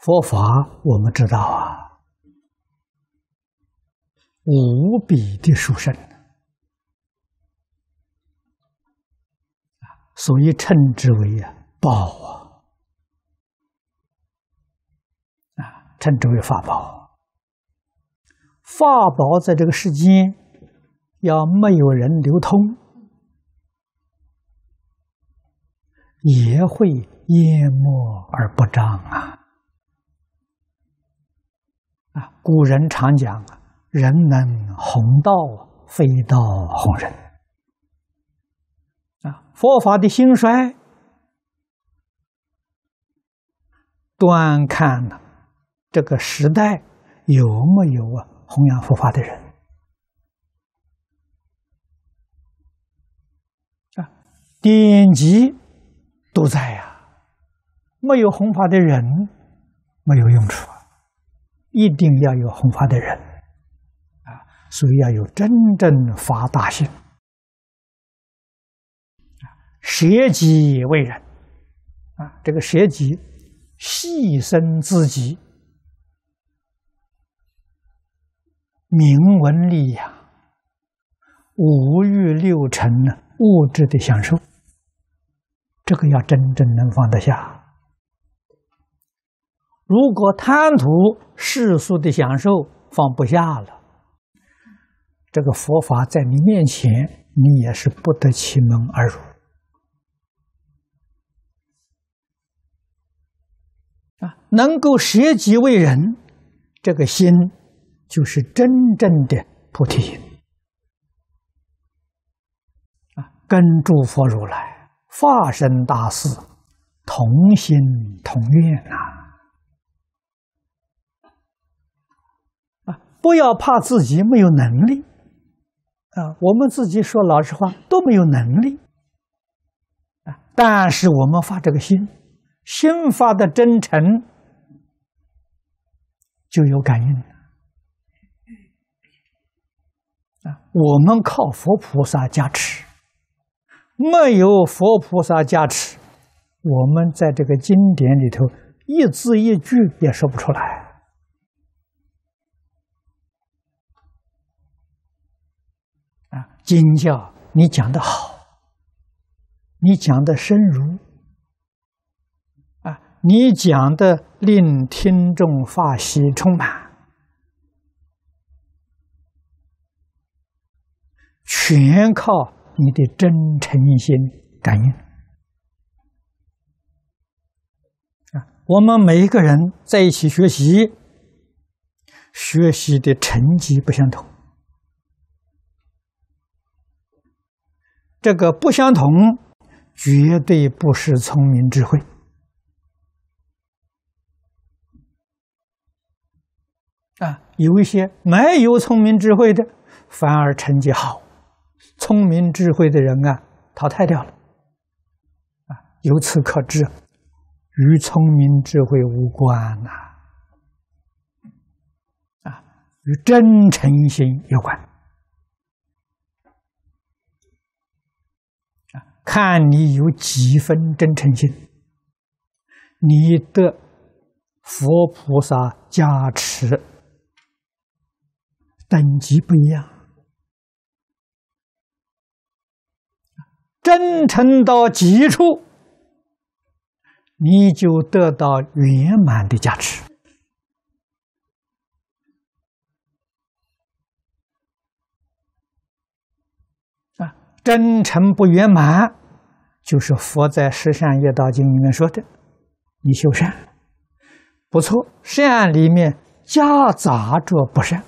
佛法，我们知道啊，无比的殊胜所以称之为啊宝啊啊，称之为法宝。法宝在这个世间，要没有人流通，也会淹没而不彰啊。啊，古人常讲啊，“人能弘道，非道弘人。”啊，佛法的兴衰，端看呢这个时代有没有啊弘扬佛法的人。啊，典籍都在呀，没有弘法的人，没有用处。一定要有弘法的人，啊，所以要有真正发大心，啊，舍己为人，啊，这个舍己，牺牲自己，明文利养，五欲六尘呢，物质的享受，这个要真正能放得下。如果贪图世俗的享受，放不下了，这个佛法在你面前，你也是不得其门而入。啊，能够舍己为人，这个心就是真正的菩提心。啊，跟诸佛如来化身大事，同心同愿啊！不要怕自己没有能力，啊，我们自己说老实话都没有能力，啊，但是我们发这个心，心发的真诚，就有感应。啊，我们靠佛菩萨加持，没有佛菩萨加持，我们在这个经典里头一字一句也说不出来。经教你讲的好，你讲的深入，啊，你讲的令听众发喜充满，全靠你的真诚心感应啊。我们每一个人在一起学习，学习的成绩不相同。这个不相同，绝对不是聪明智慧啊！有一些没有聪明智慧的，反而成绩好；聪明智慧的人啊，淘汰掉了啊！由此可知，与聪明智慧无关呐，啊，与真诚心有关。看你有几分真诚心，你的佛菩萨加持等级不一样。真诚到极处，你就得到圆满的加持。啊，真诚不圆满。就是佛在《十善业道经》里面说的，你修善不错，善里面夹杂着不善，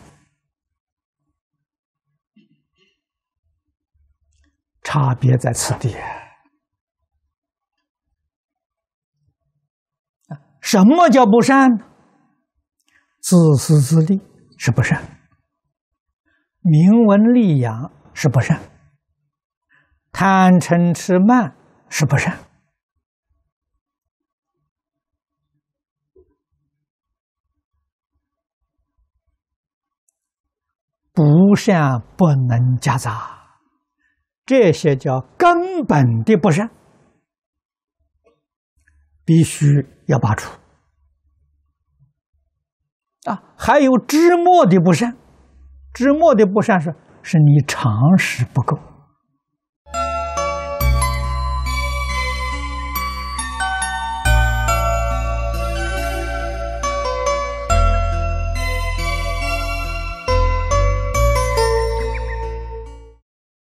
差别在此地。什么叫不善自私自利是不善，名闻利养是不善，贪嗔痴慢。是不善，不善不能夹杂，这些叫根本的不善，必须要拔除。啊，还有知末的不善，知末的不善是是你常识不够。